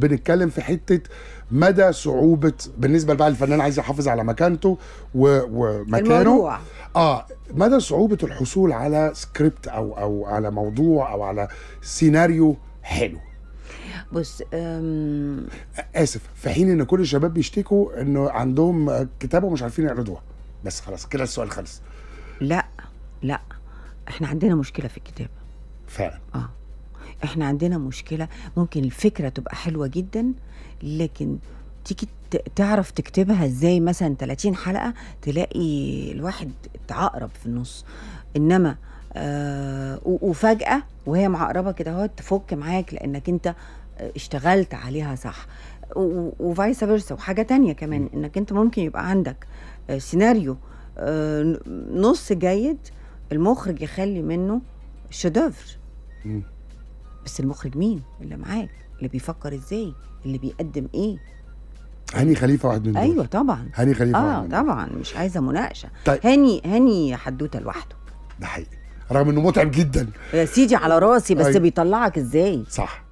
بنتكلم في حته مدى صعوبه بالنسبه بقى للفنان عايز يحافظ على مكانته ومكانه الموضوع. اه مدى صعوبه الحصول على سكريبت او او على موضوع او على سيناريو حلو بص أم... اسف في حين ان كل الشباب بيشتكوا انه عندهم كتابه ومش عارفين يعرضوها بس خلاص كده السؤال خلص لا لا احنا عندنا مشكله في الكتابه فعلا اه احنا عندنا مشكله ممكن الفكره تبقى حلوه جدا لكن تيجي تعرف تكتبها ازاي مثلا 30 حلقه تلاقي الواحد تعقرب في النص انما آه وفجاه وهي معقربه كده اهو تفك معاك لانك انت آه، اشتغلت عليها صح وفايس فيرسا وحاجه تانية كمان انك انت ممكن يبقى عندك آه، سيناريو آه، نص جيد المخرج يخلي منه شدفر بس المخرج مين اللي معاك اللي بيفكر ازاي اللي بيقدم ايه هاني خليفه واحد من دول ايوه طبعا هاني خليفه اه واحد طبعا مش عايزه مناقشه طيب. هاني هاني حدوته لوحده ده حقيقي رغم انه متعب جدا يا سيدي على راسي بس أيوة. بيطلعك ازاي صح